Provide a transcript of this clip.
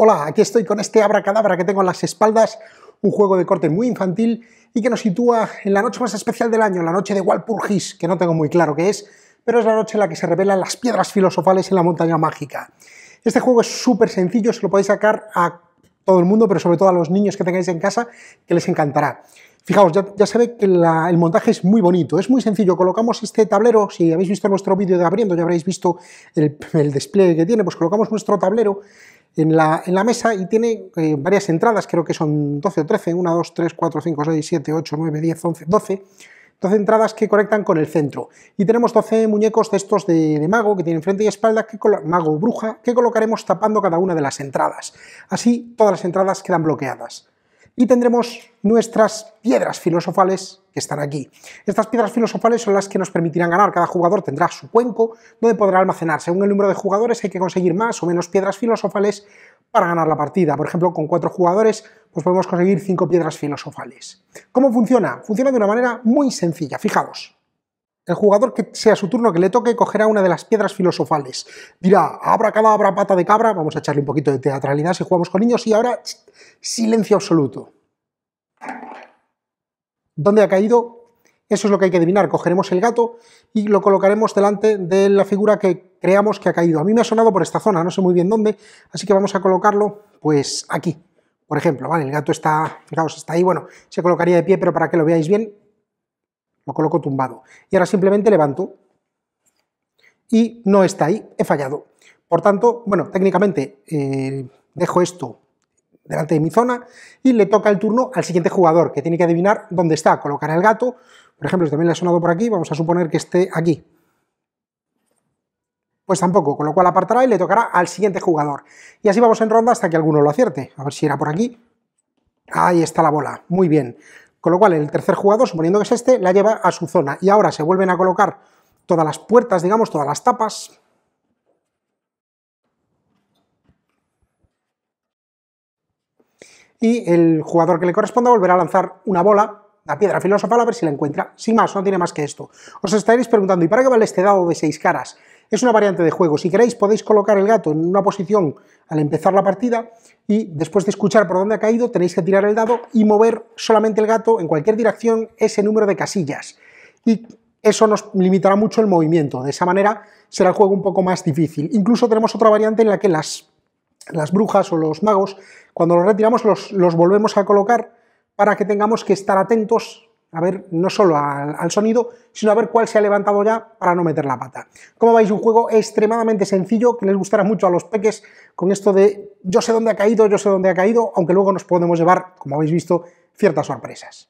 Hola, aquí estoy con este abracadabra que tengo en las espaldas, un juego de corte muy infantil y que nos sitúa en la noche más especial del año, la noche de Walpurgis, que no tengo muy claro qué es, pero es la noche en la que se revelan las piedras filosofales en la montaña mágica. Este juego es súper sencillo, se lo podéis sacar a todo el mundo, pero sobre todo a los niños que tengáis en casa, que les encantará. Fijaos, ya, ya que el montaje es muy bonito, es muy sencillo. Colocamos este tablero, si habéis visto nuestro vídeo de abriendo, ya habréis visto el, el despliegue que tiene, pues colocamos nuestro tablero en la, mesa y tiene eh, varias entradas, creo que son 12 o 13, 1, 2, 3, 4, 5, 6, 7, 8, 9, 10, 11, 12. 12 entradas que conectan con el centro. Y tenemos 12 muñecos de estos de, mago que tienen frente y espalda, que mago bruja, que colocaremos tapando cada una de las entradas. Así todas las entradas quedan bloqueadas y tendremos nuestras piedras filosofales que están aquí. Estas piedras filosofales son las que nos permitirán ganar. Cada jugador tendrá su cuenco donde podrá almacenar. Según el número de jugadores hay que conseguir más o menos piedras filosofales para ganar la partida. Por ejemplo, con cuatro jugadores pues podemos conseguir cinco piedras filosofales. ¿Cómo funciona? Funciona de una manera muy sencilla. Fijaos. El jugador que sea su turno que le toque cogerá una de las piedras filosofales. Dirá, abra cadabra, pata de cabra. Vamos a echarle un poquito de teatralidad si jugamos con niños. Y ahora, silencio absoluto. ¿Dónde ha caído? Eso es lo que hay que adivinar. Cogeremos el gato y lo colocaremos delante de la figura que creamos que ha caído. A mí me ha sonado por esta zona, no sé muy bien dónde, así que vamos a colocarlo pues aquí. Por ejemplo, ¿vale? El gato está, está ahí. Bueno, se colocaría de pie, pero para que lo veáis bien, lo coloco tumbado. Y ahora simplemente levanto y no está ahí, he fallado. Por tanto, bueno, técnicamente eh, dejo esto delante de mi zona y le toca el turno al siguiente jugador, que tiene que adivinar dónde está, colocar el gato. Por ejemplo, si también le ha sonado por aquí, vamos a suponer que esté aquí. Pues tampoco, con lo cual apartará y le tocará al siguiente jugador. Y así vamos en ronda hasta que alguno lo acierte. A ver si era por aquí. Ahí está la bola, muy bien. Con lo cual, el tercer jugador, suponiendo que es este, la lleva a su zona. Y ahora se vuelven a colocar todas las puertas, digamos, todas las tapas. Y el jugador que le corresponda volverá a lanzar una bola, la piedra filosofal, a ver si la encuentra. Sin más, no tiene más que esto. Os estaréis preguntando, ¿y para qué vale este dado de seis caras? Es una variante de juego. Si queréis podéis colocar el gato en una posición al empezar la partida y después de escuchar por dónde ha caído tenéis que tirar el dado y mover solamente el gato en cualquier dirección ese número de casillas. Y eso nos limitará mucho el movimiento. De esa manera será el juego un poco más difícil. Incluso tenemos otra variante en la que las, brujas o los magos, cuando los retiramos, los, los volvemos a colocar para que tengamos que estar atentos a ver no solo al, sonido, sino a ver cuál se ha levantado ya para no meter la pata. Como veis, un juego extremadamente sencillo que les gustará mucho a los peques con esto de yo sé dónde ha caído, yo sé dónde ha caído, aunque luego nos podemos llevar, como habéis visto, ciertas sorpresas.